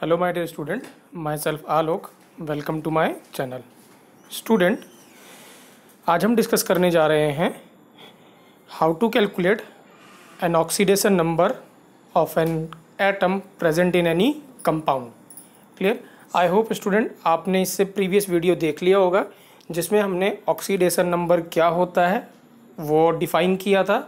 Hello my dear student my self Alok welcome to my channel student आज हम discuss करने जा रहे हैं how to calculate an oxidation number of an atom present in any compound clear I hope student आपने इससे previous video देख लिया होगा जिसमें हमने ऑक्सीडेशन नंबर क्या होता है वो डिफ़ाइन किया था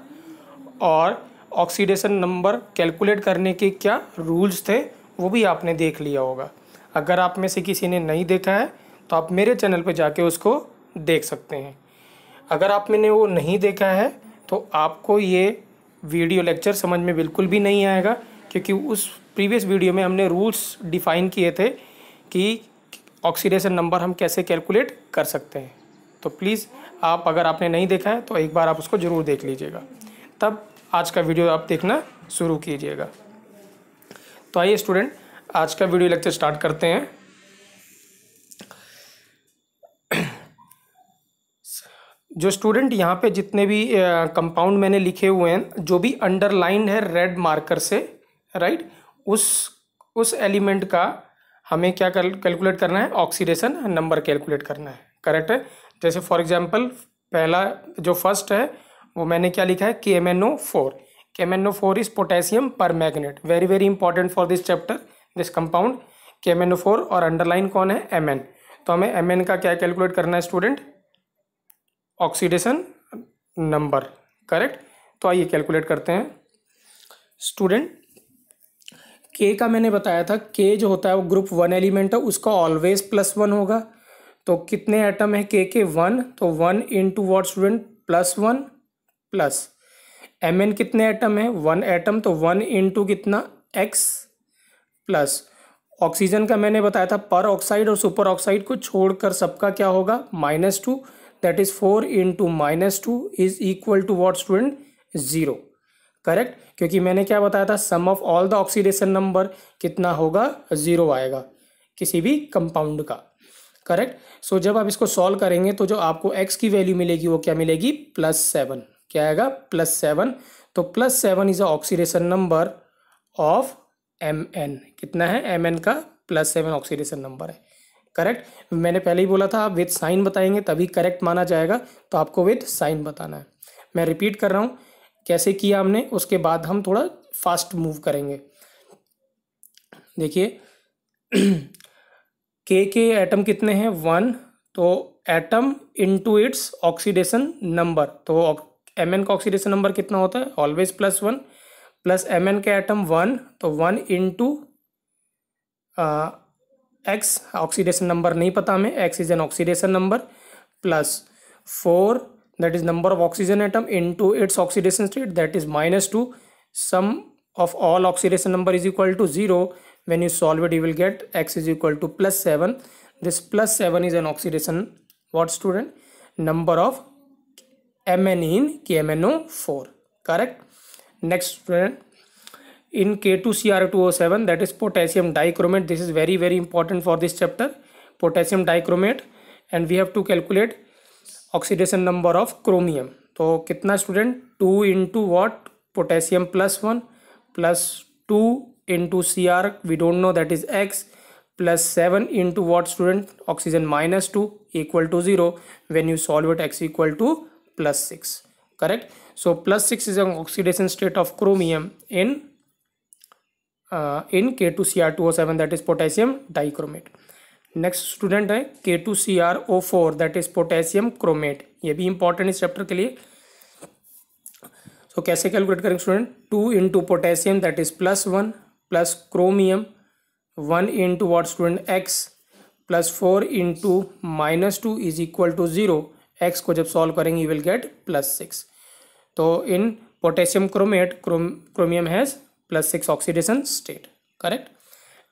और ऑक्सीडेशन नंबर कैलकुलेट करने के क्या रूल्स थे वो भी आपने देख लिया होगा अगर आप में से किसी ने नहीं देखा है तो आप मेरे चैनल पर जाके उसको देख सकते हैं अगर आप मैंने वो नहीं देखा है तो आपको ये वीडियो लेक्चर समझ में बिल्कुल भी नहीं आएगा क्योंकि उस प्रीवियस वीडियो में हमने रूल्स डिफाइन किए थे कि ऑक्सीडेशन नंबर हम कैसे कैलकुलेट कर सकते हैं तो प्लीज़ आप अगर आपने नहीं देखा है तो एक बार आप उसको ज़रूर देख लीजिएगा तब आज का वीडियो आप देखना शुरू कीजिएगा तो आइए स्टूडेंट आज का वीडियो लेक्चर स्टार्ट करते हैं जो स्टूडेंट यहाँ पे जितने भी कंपाउंड मैंने लिखे हुए हैं जो भी अंडरलाइन है रेड मार्कर से राइट उस उस एलिमेंट का हमें क्या कैलकुलेट करना है ऑक्सीडेशन नंबर कैलकुलेट करना है करेक्ट है जैसे फॉर एग्जांपल पहला जो फर्स्ट है वो मैंने क्या लिखा है K M N O four four is Camenophore very potassium permagnet. Very very important this this chapter. N O four और अंडरलाइन कौन है एम एन तो हमें एम एन का क्या कैलकुलेट करना है स्टूडेंट ऑक्सीडेशन नंबर करेक्ट तो आइए कैलकुलेट करते हैं स्टूडेंट के का मैंने बताया था के जो होता है वो ग्रुप वन एलिमेंट है उसका ऑलवेज प्लस वन होगा तो कितने एटम है के के वन तो one in to what student plus one plus M N कितने एटम है वन एटम तो वन इंटू कितना एक्स प्लस ऑक्सीजन का मैंने बताया था पर ऑक्साइड और सुपर ऑक्साइड को छोड़कर सबका क्या होगा minus two that is four into minus two is equal to what student zero correct क्योंकि मैंने क्या बताया था sum of all the oxidation number कितना होगा ज़ीरो आएगा किसी भी कंपाउंड का करेक्ट सो so, जब आप इसको सॉल्व करेंगे तो जो आपको एक्स की वैल्यू मिलेगी वो क्या मिलेगी प्लस सेवन क्या आएगा प्लस सेवन तो plus seven is oxidation number of M N कितना है एम एन का प्लस सेवन ऑक्सीडेशन नंबर है करेक्ट मैंने पहले ही बोला था आप विथ साइन बताएंगे तभी करेक्ट माना जाएगा तो आपको विथ साइन बताना है मैं रिपीट कर रहा हूँ कैसे किया हमने उसके बाद हम थोड़ा फास्ट मूव करेंगे देखिए के के एटम कितने हैं वन तो atom into its oxidation number तो एम एन का ऑक्सीडेशन नंबर कितना होता है always plus one plus M N के एटम वन तो one into X oxidation number नहीं पता हमें X is an oxidation number plus four that is number of oxygen atom into its oxidation state that is minus two sum of all oxidation number is equal to zero when you solve it you will get X is equal to plus seven this plus seven is an oxidation what student number of in K M N O four correct next student in K two C R two O seven that is potassium dichromate this is very very important for this chapter potassium dichromate and we have to calculate oxidation number of chromium तो कितना student two into what potassium plus one plus two into C R we don't know that is X plus seven into what student oxygen minus two equal to zero when you solve it x equal to plus 6 correct so plus 6 is an oxidation state of chromium in uh, in K2Cr2O7 that is potassium dichromate next student है K two C R O four that is potassium chromate ये भी important इस chapter के लिए so so, कैसे calculate करेंगे student two into potassium that is plus one plus chromium one into what student X plus four into minus two is equal to zero X को जब solve करेंगे you will get plus six तो in potassium chromate chromium has plus six oxidation state correct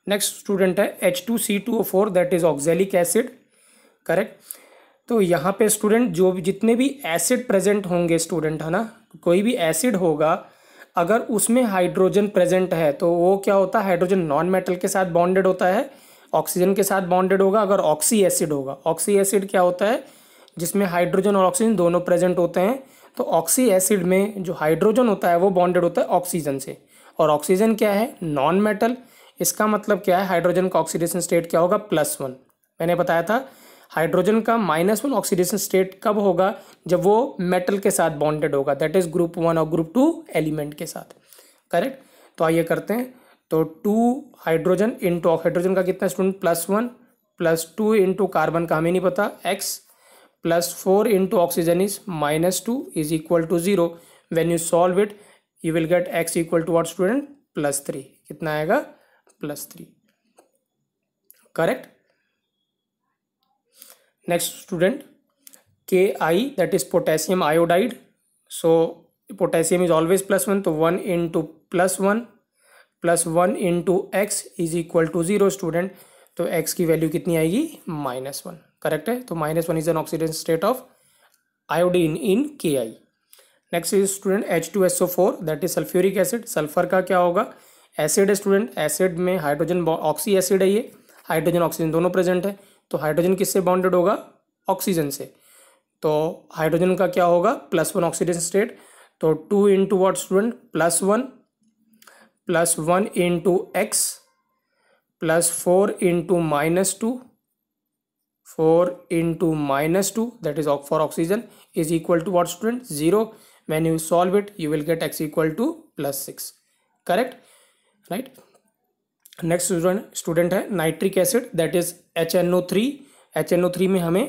next student है H two C two O four that is oxalic acid correct तो यहाँ पे student जो भी जितने भी एसिड प्रेजेंट होंगे स्टूडेंट है ना कोई भी एसिड होगा अगर उसमें हाइड्रोजन प्रेजेंट है तो वो क्या होता है हाइड्रोजन नॉन मेटल के साथ बॉन्डेड होता है ऑक्सीजन के साथ बॉन्डेड होगा अगर ऑक्सी एसिड होगा ऑक्सी एसिड क्या होता है जिसमें हाइड्रोजन और ऑक्सीजन दोनों प्रेजेंट होते हैं तो ऑक्सी एसिड में जो हाइड्रोजन होता है वो बॉन्डेड होता है ऑक्सीजन से और ऑक्सीजन क्या है नॉन मेटल इसका मतलब क्या है हाइड्रोजन का ऑक्सीडेशन स्टेट क्या होगा प्लस वन मैंने बताया था हाइड्रोजन का माइनस वन ऑक्सीडेशन स्टेट कब होगा जब वो मेटल के साथ बॉन्डेड होगा दैट इज ग्रुप वन और ग्रुप टू एलिमेंट के साथ करेक्ट तो आइए करते हैं तो टू हाइड्रोजन इंटू हाइड्रोजन का कितना student plus one plus two into carbon का हमें नहीं पता X plus 4 into oxygen is minus 2 is equal to 0 when you solve it you will get x equal to what student plus 3 कितना आएगा plus 3 correct next student ki that is potassium iodide so potassium is always plus 1 so 1 into plus 1 plus one into X is equal to zero student तो x की value कितनी आएगी minus one correct है तो minus one is an oxidant state of iodine in K I next is student H two S O four that is sulphuric acid sulphur का क्या होगा acid है स्टूडेंट एसिड में hydrogen oxy acid है ये hydrogen oxygen दोनों present है तो हाइड्रोजन किससे बाउंडेड होगा ऑक्सीजन से तो हाइड्रोजन का क्या होगा प्लस वन ऑक्सीजन स्टेट तो two into what student plus one plus one into x plus four into minus two four into minus two that is for oxygen is equal to what student zero when you solve it you will get x equal to plus six correct right next student student है nitric acid that is H N O three H N O three में हमें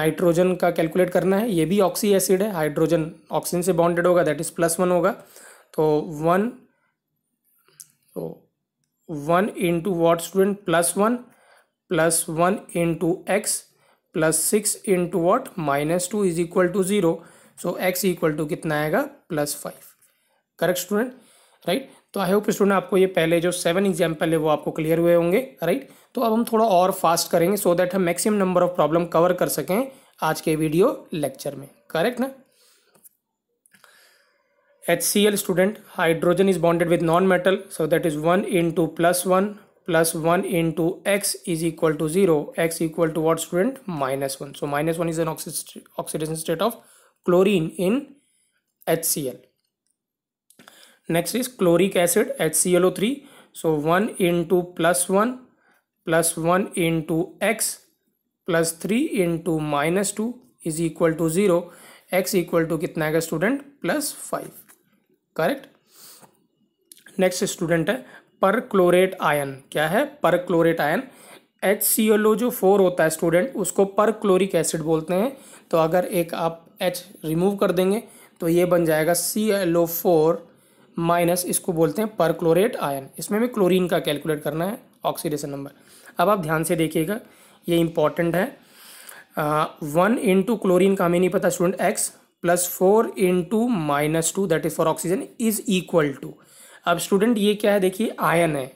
nitrogen का calculate करना है ये भी oxy acid है hydrogen oxygen से बॉन्डेड होगा दैट इज प्लस वन होगा तो वन तो one into what student plus one plus one into x plus six into what minus two is equal to zero so X equal to कितना आएगा plus five correct student right तो I hope student आपको ये पहले जो seven example है वो आपको क्लियर हुए होंगे राइट right? तो अब हम थोड़ा और फास्ट करेंगे सो so दैट हम maximum number of problem cover कर सकें आज के वीडियो लेक्चर में करेक्ट ना HCl student hydrogen is bonded with non-metal so that is 1 into plus 1 plus 1 into x is equal to 0 x equal to what student minus 1 so minus 1 is an oxid oxidation state of chlorine in HCl next is chloric acid HClO3 so 1 into plus 1 plus 1 into x plus 3 into minus 2 is equal to 0 x equal to कितना आएगा student plus five correct next student है perchlorate ion क्या है perchlorate ion H C L O जो four होता है student उसको perchloric acid बोलते हैं तो अगर एक आप एच रिमूव कर देंगे तो ये बन जाएगा C L O four minus इसको बोलते हैं परक्लोरेट आयन इसमें भी क्लोरीन का कैलकुलेट करना है ऑक्सीडेशन नंबर अब आप ध्यान से देखिएगा ये इंपॉर्टेंट है वन इंटू क्लोरीन का हमें नहीं पता student X plus four into minus two that is for oxygen is equal to अब स्टूडेंट ये क्या है देखिए आयन है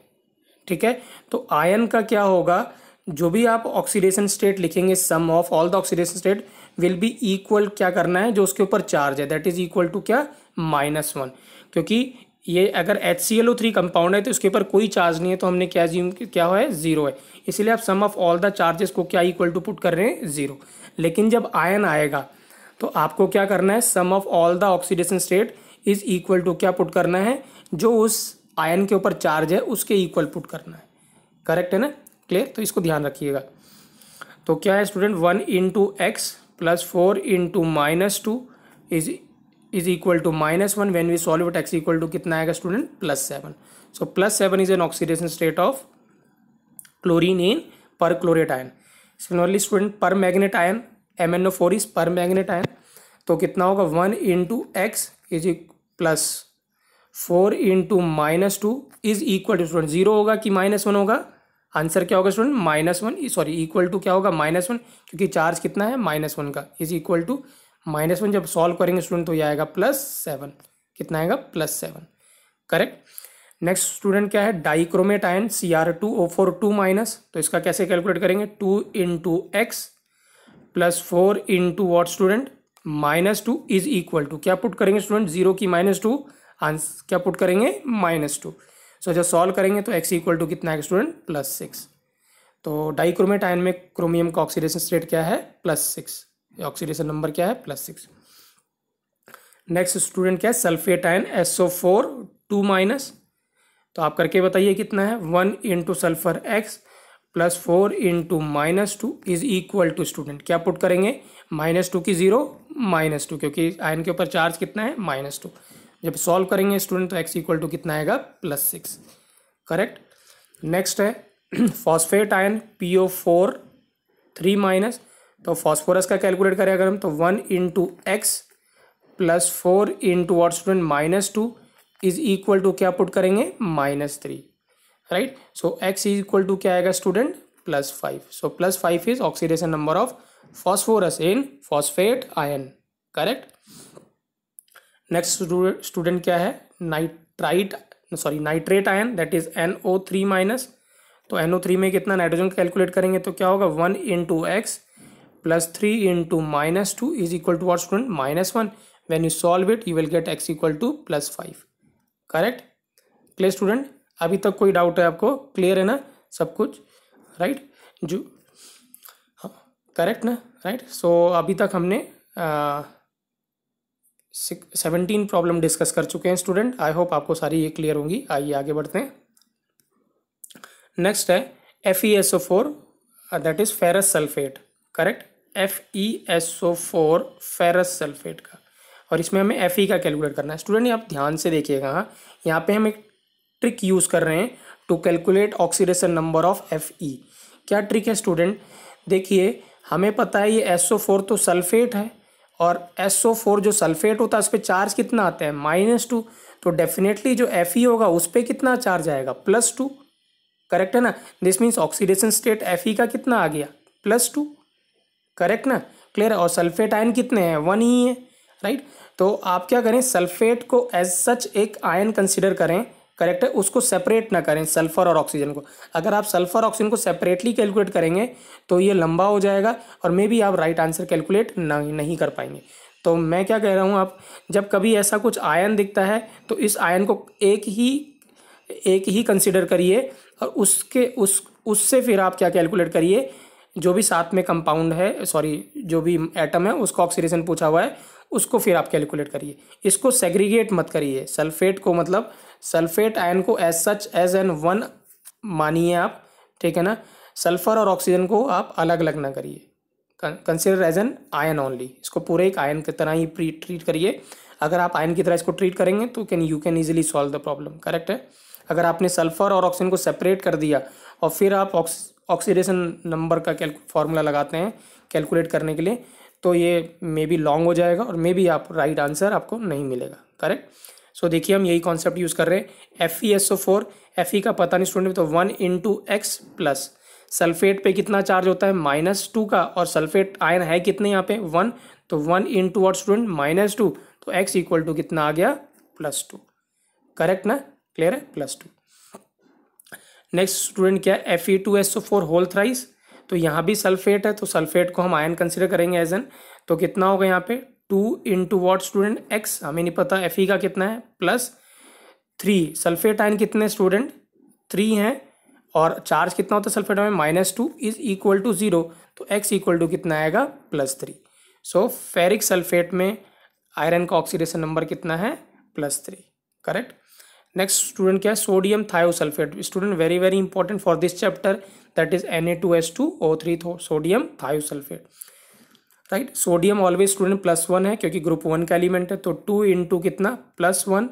ठीक है तो आयन का क्या होगा जो भी आप ऑक्सीडेशन स्टेट लिखेंगे sum of all the oxidation state will be equal क्या करना है जो उसके ऊपर चार्ज है दैट इज इक्वल टू क्या माइनस वन क्योंकि ये अगर H C L O three compound है तो इसके ऊपर कोई चार्ज नहीं है तो हमने क्या जीव क्या है जीरो है इसीलिए आप sum of all the charges को क्या इक्वल टू पुट कर रहे हैं जीरो लेकिन जब आयन आएगा तो आपको क्या करना है sum of all the oxidation state is equal to क्या पुट करना है जो उस आयन के ऊपर चार्ज है उसके इक्वल पुट करना है करेक्ट है ना क्लियर तो इसको ध्यान रखिएगा तो क्या है student one into x plus four into minus two is is equal to minus one when we solve X equal to कितना आएगा student plus seven so plus seven is an oxidation state of chlorine in perchlorate ion similarly student permanganate ion M N O four is permanganate ion तो कितना होगा one into X is plus four into minus two is equal to student zero होगा कि minus one होगा answer क्या होगा student minus one sorry equal to क्या होगा माइनस वन क्योंकि चार्ज कितना है माइनस वन का is equal to minus one जब सॉल्व करेंगे स्टूडेंट तो यह आएगा प्लस सेवन कितना आएगा plus seven correct next student क्या है dichromate ion C R two O four two minus तो इसका कैसे कैलकुलेट करेंगे two in to x plus four in to what student minus two is equal to क्या put करेंगे student zero की minus two आंस क्या पुट करेंगे माइनस टू सो जब सॉल्व करेंगे तो एक्स इक्वल टू कितना है स्टूडेंट प्लस सिक्स तो डाइक्रोमेट आयन में क्रोमियम का ऑक्सीडेशन स्टेट क्या है प्लस सिक्स ऑक्सीडेशन नंबर क्या है प्लस सिक्स नेक्स्ट स्टूडेंट क्या है sulphate ion S O four two minus तो आप करके बताइए कितना है one into sulphur x plus four into minus two is equal to student क्या पुट करेंगे माइनस टू की ज़ीरो माइनस टू क्योंकि आयन के ऊपर चार्ज कितना है माइनस टू जब सॉल्व करेंगे स्टूडेंट तो एक्स इक्वल टू कितना आएगा प्लस सिक्स करेक्ट नेक्स्ट है phosphate ion P O four three minus तो फॉस्फोरस का कैलकुलेट करें अगर हम तो one into x plus four into what student minus two is equal to क्या पुट करेंगे minus three right so x is equal to क्या आएगा student plus five so plus five is oxidation number of phosphorus in phosphate ion correct next student क्या है nitrite sorry nitrate ion that is N O three minus तो N O three में कितना nitrogen calculate करेंगे तो क्या होगा one in to x plus three in to minus two is equal to what student minus one when you solve it you will get x equal to plus five correct clear student अभी तक कोई doubt है आपको clear है ना सब कुछ right right? जो करेक्ट हाँ, ना राइट right? सो so, अभी तक हमने सेवनटीन प्रॉब्लम डिस्कस कर चुके हैं स्टूडेंट आई होप आपको सारी ये क्लियर होंगी आइए आगे बढ़ते हैं नेक्स्ट है F E S O four that is ferrous sulphate correct F E S O four ferrous sulphate का और इसमें हमें एफ ई का कैलकुलेट करना है स्टूडेंट आप ध्यान से देखिएगा हाँ यहाँ पे हम एक ट्रिक यूज़ कर रहे हैं to calculate oxidation number of F E क्या ट्रिक है स्टूडेंट देखिए हमें पता है ये एस ओ फोर तो सल्फेट है और एस ओ फोर जो सल्फेट होता है उस पर चार्ज कितना आता है माइनस टू तो डेफिनेटली जो एफ ई होगा उस पर कितना चार्ज आएगा प्लस टू करेक्ट है ना this means oxidation state F E का कितना आ गया प्लस टू करेक्ट ना क्लियर और सल्फेट आयन कितने हैं वन ही है राइट right? तो आप क्या करें सल्फेट को एज सच एक आयन कंसिडर करें करेक्ट है उसको सेपरेट ना करें सल्फर और ऑक्सीजन को अगर आप सल्फर ऑक्सीजन को सेपरेटली कैलकुलेट करेंगे तो ये लंबा हो जाएगा और मे बी आप राइट आंसर कैलकुलेट ना नहीं कर पाएंगे तो मैं क्या कह रहा हूँ आप जब कभी ऐसा कुछ आयन दिखता है तो इस आयन को एक ही एक ही कंसिडर करिए और उसके उस उससे फिर आप क्या कैलकुलेट करिए जो भी साथ में कंपाउंड है सॉरी जो भी एटम है उसका ऑक्सीडेशन पूछा हुआ है उसको फिर आप कैलकुलेट करिए इसको सेग्रीगेट मत करिए सल्फेट को मतलब सल्फेट आयन को as such as an one मानिए आप ठीक है ना सल्फर और ऑक्सीजन को आप अलग अलग ना करिए consider as an ion only इसको पूरे एक आयन की तरह ही प्री ट्रीट करिए अगर आप आयन की तरह इसको ट्रीट करेंगे तो can you can easily solve the problem correct है अगर आपने सल्फर और ऑक्सीजन को सेपरेट कर दिया और फिर आप ऑक्सीडेशन नंबर का कैल फार्मूला लगाते हैं कैलकुलेट करने के लिए तो ये मे बी लॉन्ग हो जाएगा और मे बी आप राइट right आंसर आपको नहीं मिलेगा करेक्ट सो देखिए हम यही कॉन्सेप्ट यूज़ कर रहे हैं F E S O four F E का पता नहीं स्टूडेंट तो one in to x plus sulphate पे कितना चार्ज होता है माइनस टू का और सल्फेट आयन है कितने यहाँ पे वन तो वन इन टू और स्टूडेंट माइनस टू तो एक्स इक्वल टू कितना आ गया प्लस टू करेक्ट ना क्लियर है प्लस टू नेक्स्ट स्टूडेंट क्या है F E two S O four whole thrice तो यहाँ भी सल्फेट है तो सल्फेट को हम आयन कंसिडर करेंगे एज एन तो कितना होगा यहाँ पे two in to what student x हमें नहीं पता एफ ई e का कितना है प्लस थ्री सल्फेट आयन कितने स्टूडेंट थ्री हैं और चार्ज कितना होता है sulphate ion minus two is equal to zero तो एक्स इक्वल टू कितना आएगा plus three so ferric sulphate में आयरन का ऑक्सीडेशन नंबर कितना है plus three correct next student क्या है sodium thiosulphate student very very important for this chapter that is N A two S two O three sodium thiosulphate right sodium always student plus one है क्योंकि group one का element है तो two into कितना plus one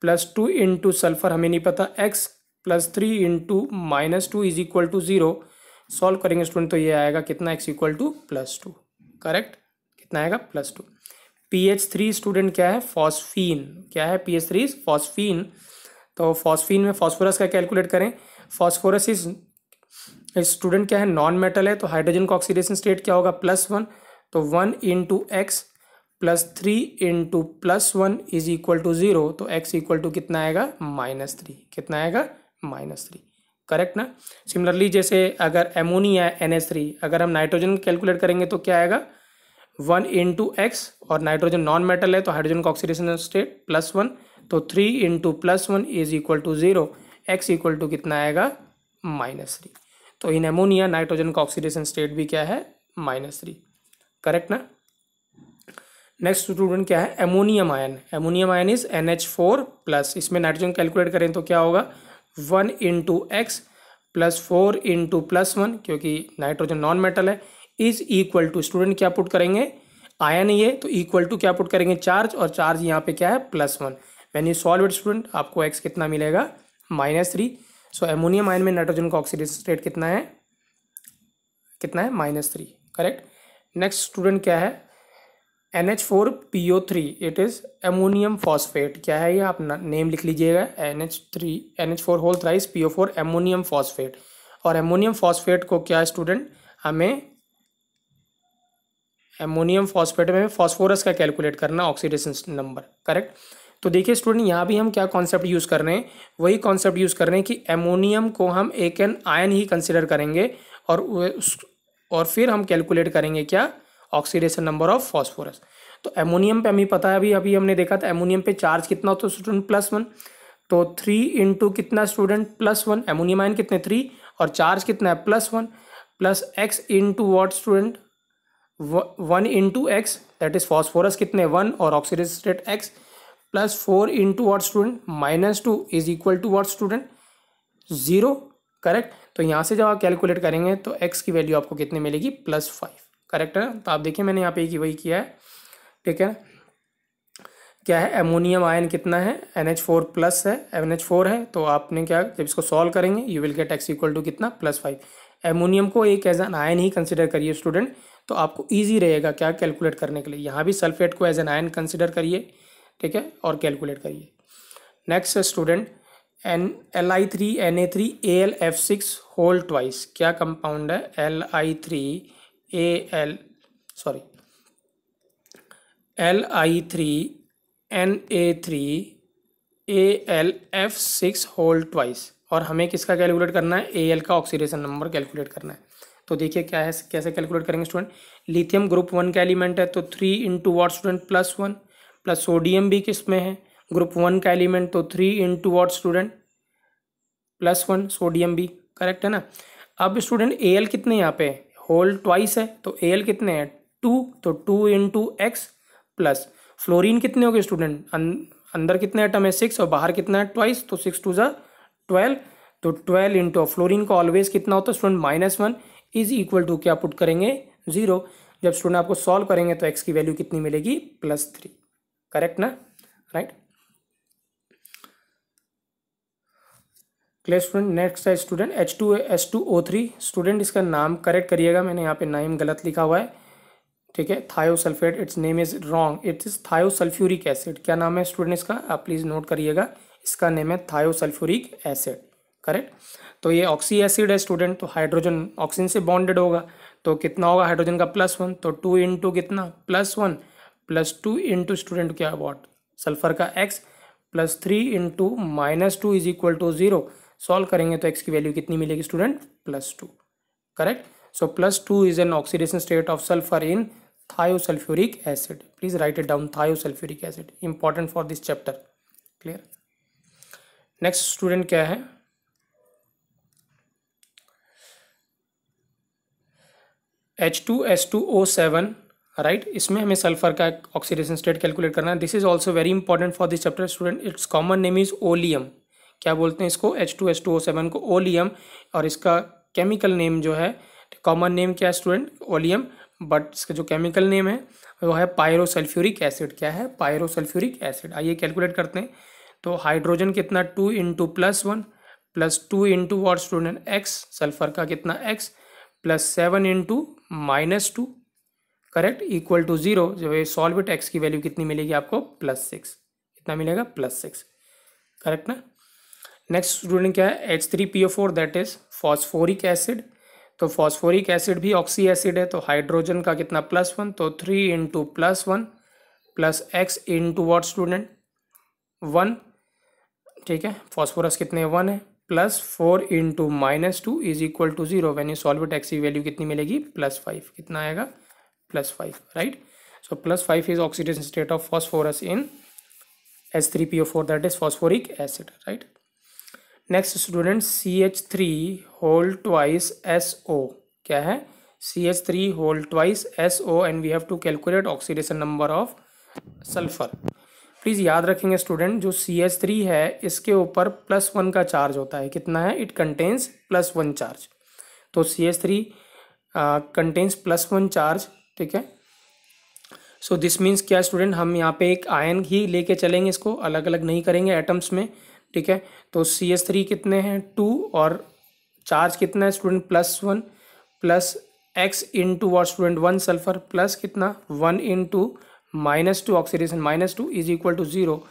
plus two into sulphur हमें नहीं पता x plus three into minus two is equal to zero solve करेंगे स्टूडेंट तो ये आएगा कितना x equal to plus two correct कितना आएगा plus two P H three student क्या है फॉस्फीन क्या है पी एच थ्री फॉस्फीन तो फॉस्फीन में फॉस्फोरस का कैलकुलेट करें फॉस्फोरस इज स्टूडेंट क्या है नॉन मेटल है तो हाइड्रोजन का ऑक्सीडेशन स्टेट क्या होगा प्लस वन तो one into x plus three into plus one is equal to zero तो एक्स इक्वल टू कितना आएगा माइनस थ्री कितना आएगा माइनस थ्री करेक्ट ना सिमिलरली जैसे अगर एमोनिया है एन एस थ्री अगर हम नाइट्रोजन कैलकुलेट करेंगे तो क्या आएगा वन इंटू एक्स और नाइट्रोजन नॉन मेटल है तो हाइड्रोजन का ऑक्सीडेशन स्टेट प्लस वन तो three into plus one is equal to zero x equal to कितना आएगा माइनस थ्री तो इन एमोनिया नाइट्रोजन का ऑक्सीडेशन स्टेट भी क्या है माइनस थ्री करेक्ट ना नेक्स्ट स्टूडेंट क्या है ammonium ion ammonium ion is N H four plus इसमें नाइट्रोजन कैलकुलेट करें तो क्या होगा one into x plus four into plus one क्योंकि नाइट्रोजन नॉन मेटल है इज इक्वल टू स्टूडेंट क्या पुट करेंगे आयन ये तो इक्वल टू क्या पुट करेंगे चार्ज और चार्ज यहाँ पे क्या है plus one when you solve it student आपको एक्स कितना मिलेगा minus three so ammonium ion में नाइट्रोजन का ऑक्सीडेशन रेट कितना है कितना है minus three correct next student क्या है N H four P O three it is ammonium phosphate क्या है ये आप नेम लिख लीजिएगा N H three N H four whole thrice P O four ammonium phosphate और एमोनियम फॉस्फेट को क्या स्टूडेंट हमें एमोनियम फॉस्फेट में फॉस्फोरस का कैलकुलेट करना ऑक्सीडेशन नंबर करेक्ट तो देखिए स्टूडेंट यहाँ भी हम क्या कॉन्सेप्ट यूज़ कर रहे हैं वही कॉन्सेप्ट यूज़ कर रहे हैं कि एमोनियम को हम एक एन आयन ही कंसिडर करेंगे और और फिर हम कैलकुलेट करेंगे क्या ऑक्सीडेशन नंबर ऑफ फॉस्फोरस तो एमोनियम पे हमें पता है अभी अभी हमने देखा था एमोनियम पे चार्ज कितना होता है स्टूडेंट प्लस वन तो थ्री इंटू कितना student plus one ammonium ion कितने थ्री और चार्ज कितना है plus one plus x into what student one into x that is phosphorus कितने वन और oxidase state x plus four into what student minus two is equal to what student zero correct तो यहाँ से जब आप calculate करेंगे तो x की वैल्यू आपको कितनी मिलेगी प्लस फाइव करेक्ट है तो आप देखिए मैंने यहाँ पे वही किया है ठीक है क्या है एमोनियम आयन कितना है एन एच फोर प्लस है एन एच फोर है तो आपने क्या जब इसको सॉल्व करेंगे you will get x equal to कितना प्लस फाइव एमोनियम को एक एज एन आयन ही कंसिडर करिए स्टूडेंट तो आपको ईजी रहेगा क्या कैलकुलेट करने के लिए यहाँ भी सल्फेट को एज एन आयन कंसिडर करिए ठीक है और कैलकुलेट करिए next student N L I three N A three A L F six whole twice क्या कंपाउंड है L I three A L sorry L I three N A three A L F six whole twice और हमें किसका कैलकुलेट करना है A L का oxidation number calculate करना है तो देखिए क्या है कैसे कैलकुलेट करेंगे स्टूडेंट लिथियम ग्रुप वन का एलिमेंट है तो three into what student plus one plus sodium भी किस में है ग्रुप वन का एलिमेंट तो three in to what student plus one sodium भी करेक्ट है ना अब स्टूडेंट ए एल कितने यहाँ पे होल ट्वाइस है तो ए एल कितने हैं टू तो two in to x plus fluorine कितने हो गए स्टूडेंट अंदर कितने आइटम है सिक्स और बाहर कितना है ट्वाइस तो सिक्स टू ज़ा ट्वेल्व तो ट्वेल्व इंटू फ्लोरिन का ऑलवेज कितना होता है student minus one is equal to क्या पुट करेंगे जीरो जब स्टूडेंट आपको सॉल्व करेंगे तो एक्स की वैल्यू कितनी मिलेगी प्लस थ्री करेक्ट ना right right? Clear student next है student H two S two O three student इसका नाम करेक्ट करिएगा मैंने यहाँ पे नाम गलत लिखा हुआ है ठीक है thiosulphate it's name is wrong it's is thiosulphuric acid क्या नाम है स्टूडेंट इसका आप प्लीज़ नोट करिएगा इसका नेम है थायोसल्फ्यूरिक एसिड करेक्ट तो ये ऑक्सी एसिड है स्टूडेंट तो हाइड्रोजन ऑक्सीजन से बॉन्डेड होगा तो कितना होगा हाइड्रोजन का प्लस वन तो टू इंटू कितना plus one plus two into student क्या वॉट सल्फर का x plus three into minus two is equal to zero solve करेंगे तो एक्स की वैल्यू कितनी मिलेगी student plus two correct so plus two is an oxidation state of sulphur in thiosulphuric acid please right it down thiosulphuric acid important for this chapter clear next student क्या है H two S two O seven right इसमें हमें sulphur का oxidation state calculate करना है this is also very important for this chapter student its common name is oleum क्या बोलते हैं इसको H two H two O seven को ओलियम और इसका केमिकल नेम जो है कॉमन नेम क्या है स्टूडेंट ओलियम बट इसका जो केमिकल नेम है वो है पायरोसल्फ्यूरिक एसिड क्या है पायरोसल्फ्यूरिक एसिड आइए कैलकुलेट करते हैं तो हाइड्रोजन कितना two into plus one plus two into what student x sulphur का कितना x plus seven into minus two correct equal to zero जो है सॉल्विट एक्स की वैल्यू कितनी मिलेगी आपको प्लस सिक्स कितना मिलेगा प्लस सिक्स करेक्ट ना नेक्स्ट स्टूडेंट क्या है H three P O four that is phosphoric acid तो फॉस्फोरिक एसिड भी ऑक्सी एसिड है तो हाइड्रोजन का कितना प्लस वन तो three into plus one plus x into what student one ठीक है फॉस्फोरस कितने वन है plus four into minus two is equal to zero when you solve it x की वैल्यू कितनी मिलेगी प्लस फाइव कितना आएगा plus five right so plus five is oxidation state of phosphorus in H three P O four that is phosphoric acid right next student C H three whole twice S O क्या है C H three whole twice S O and we have to calculate oxidation number of sulphur please याद रखेंगे student जो सी H three है इसके ऊपर plus one का charge होता है कितना है it contains plus one charge तो C H three contains plus one charge ठीक है सो दिस मीन्स क्या स्टूडेंट हम यहाँ पे एक आयन ही लेके चलेंगे इसको अलग अलग नहीं करेंगे एटम्स में ठीक है तो सी एस थ्री कितने हैं टू और चार्ज कितना है student plus one plus x in to और स्टूडेंट वन सल्फर प्लस कितना one in to minus two oxidation minus two is equal to zero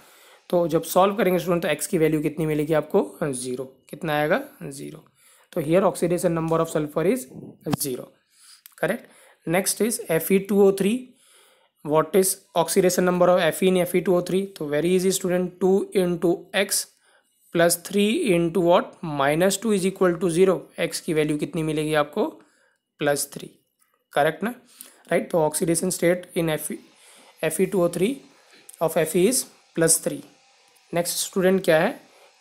तो जब सॉल्व करेंगे स्टूडेंट तो एक्स की वैल्यू कितनी मिलेगी आपको ज़ीरो कितना आएगा ज़ीरो तो here oxidation number of sulphur is zero correct next is F E two O three what is oxidation number of F in F E two O three तो very easy student two in to x plus three into what minus two is equal to zero x की value कितनी मिलेगी आपको plus three correct ना right तो oxidation state in F F E two O three of F E is plus three next student क्या है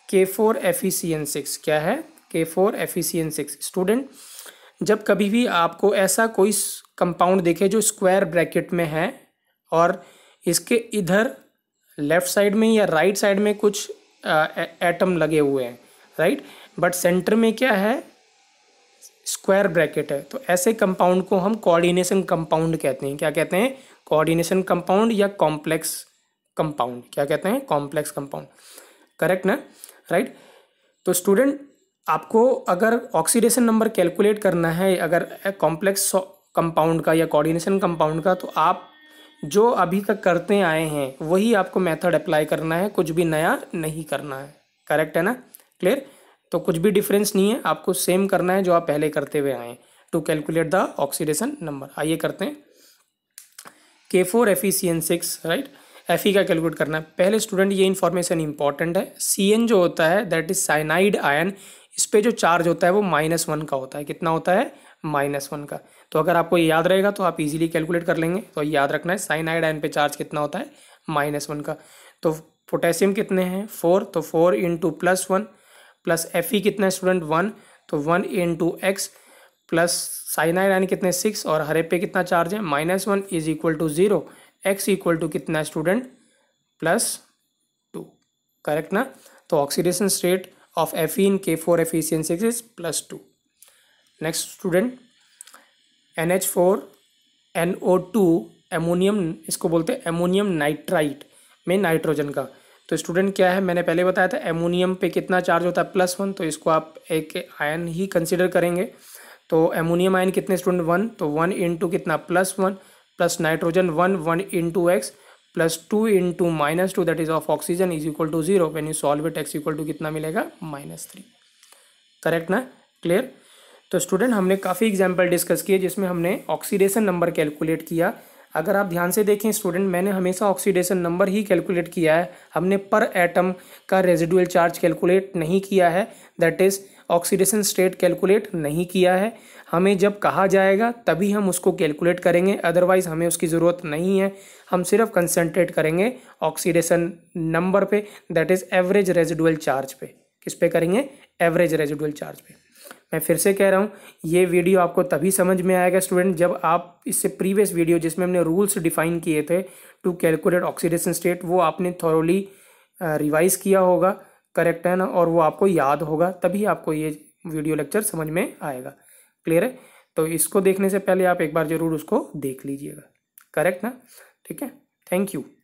K four F E C N six क्या है K four F E C N six student जब कभी भी आपको ऐसा कोई कंपाउंड देखे जो स्क्वायर ब्रैकेट में है और इसके इधर लेफ़्ट साइड में या राइट right साइड में कुछ एटम लगे हुए हैं राइट बट सेंटर में क्या है स्क्वायर ब्रैकेट है तो ऐसे कंपाउंड को हम कोऑर्डिनेशन कंपाउंड कहते हैं क्या कहते हैं कोऑर्डिनेशन कंपाउंड या कॉम्प्लेक्स कंपाउंड क्या कहते हैं कॉम्प्लेक्स कंपाउंड करेक्ट ना राइट तो स्टूडेंट आपको अगर ऑक्सीडेशन नंबर कैलकुलेट करना है अगर कॉम्प्लेक्स कंपाउंड का या कोऑर्डिनेशन कंपाउंड का तो आप जो अभी तक करते आए हैं वही आपको मेथड अप्लाई करना है कुछ भी नया नहीं करना है करेक्ट है ना क्लियर तो कुछ भी डिफरेंस नहीं है आपको सेम करना है जो आप पहले करते हुए आए to calculate the oxidation number आइए करते हैं K four F E C N six right F E का कैलकुलेट करना है पहले स्टूडेंट ये इन्फॉर्मेशन इंपॉर्टेंट है सी एन जो होता है दैट इज साइनाइड आयन इस पर जो चार्ज होता है वो माइनस वन का होता है कितना होता है माइनस वन का तो अगर आपको याद रहेगा तो आप इजीली कैलकुलेट कर लेंगे तो याद रखना है साइन आयोडाइन पे चार्ज कितना होता है माइनस वन का तो पोटेशियम कितने हैं फोर तो four into plus one plus F E कितना है स्टूडेंट वन तो one into x plus cyanide यानी कितने सिक्स और हरे पे कितना चार्ज है minus one is equal to zero x equal to कितना स्टूडेंट प्लस टू करेक्ट ना तो oxidation state of F in K four N six is plus two next student N H four N O two ammonium इसको बोलते हैं ammonium nitrite में nitrogen का तो student क्या है मैंने पहले बताया था एमोनियम पे कितना चार्ज होता है प्लस वन तो इसको आप एक आयन ही कंसिडर करेंगे तो एमोनियम आयन कितने स्टूडेंट वन तो वन इंटू कितना plus one plus nitrogen one one into x plus two into minus two that is of oxygen is equal to zero when you solve it x equal to कितना मिलेगा minus three correct ना clear तो student हमने काफ़ी example discuss किए जिसमें हमने oxidation number calculate किया अगर आप ध्यान से देखें स्टूडेंट मैंने हमेशा ऑक्सीडेशन नंबर ही कैलकुलेट किया है हमने पर एटम का रेजिडुअल चार्ज कैलकुलेट नहीं किया है that is oxidation state calculate नहीं किया है हमें जब कहा जाएगा तभी हम उसको कैलकुलेट करेंगे अदरवाइज़ हमें उसकी ज़रूरत नहीं है हम सिर्फ कंसनट्रेट करेंगे ऑक्सीडेशन नंबर पे that is average residual charge पे किस पे करेंगे एवरेज रेजिडुअल चार्ज पे मैं फिर से कह रहा हूँ ये वीडियो आपको तभी समझ में आएगा स्टूडेंट जब आप इससे प्रीवियस वीडियो जिसमें हमने रूल्स डिफाइन किए थे टू कैलकुलेट ऑक्सीडेशन स्टेट वो आपने थॉरली रिवाइज किया होगा करेक्ट है ना और वो आपको याद होगा तभी आपको ये वीडियो लेक्चर समझ में आएगा क्लियर है तो इसको देखने से पहले आप एक बार ज़रूर उसको देख लीजिएगा करेक्ट ना ठीक है थैंक यू